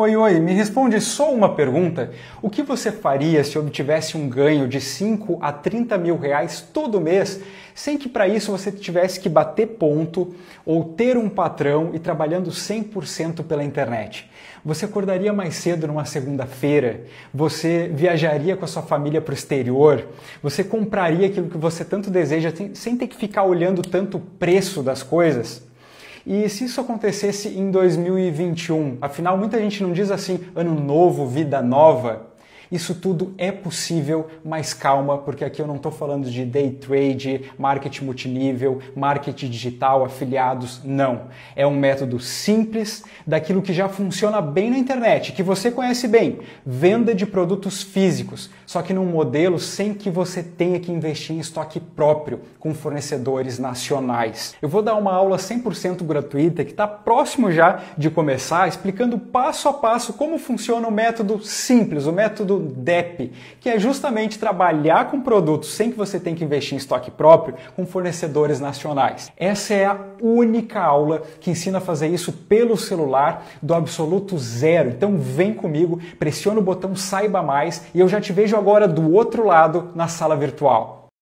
Oi, oi, me responde só uma pergunta. O que você faria se obtivesse um ganho de 5 a 30 mil reais todo mês, sem que para isso você tivesse que bater ponto ou ter um patrão e trabalhando 100% pela internet? Você acordaria mais cedo numa segunda-feira? Você viajaria com a sua família para o exterior? Você compraria aquilo que você tanto deseja sem ter que ficar olhando tanto o preço das coisas? E se isso acontecesse em 2021? Afinal, muita gente não diz assim, ano novo, vida nova. Isso tudo é possível, mas calma, porque aqui eu não estou falando de day trade, marketing multinível, marketing digital, afiliados, não. É um método simples daquilo que já funciona bem na internet, que você conhece bem, venda de produtos físicos, só que num modelo sem que você tenha que investir em estoque próprio com fornecedores nacionais. Eu vou dar uma aula 100% gratuita que está próximo já de começar, explicando passo a passo como funciona o método simples, o método DEP, que é justamente trabalhar com produtos sem que você tenha que investir em estoque próprio com fornecedores nacionais. Essa é a única aula que ensina a fazer isso pelo celular do absoluto zero. Então vem comigo, pressiona o botão saiba mais e eu já te vejo agora do outro lado na sala virtual.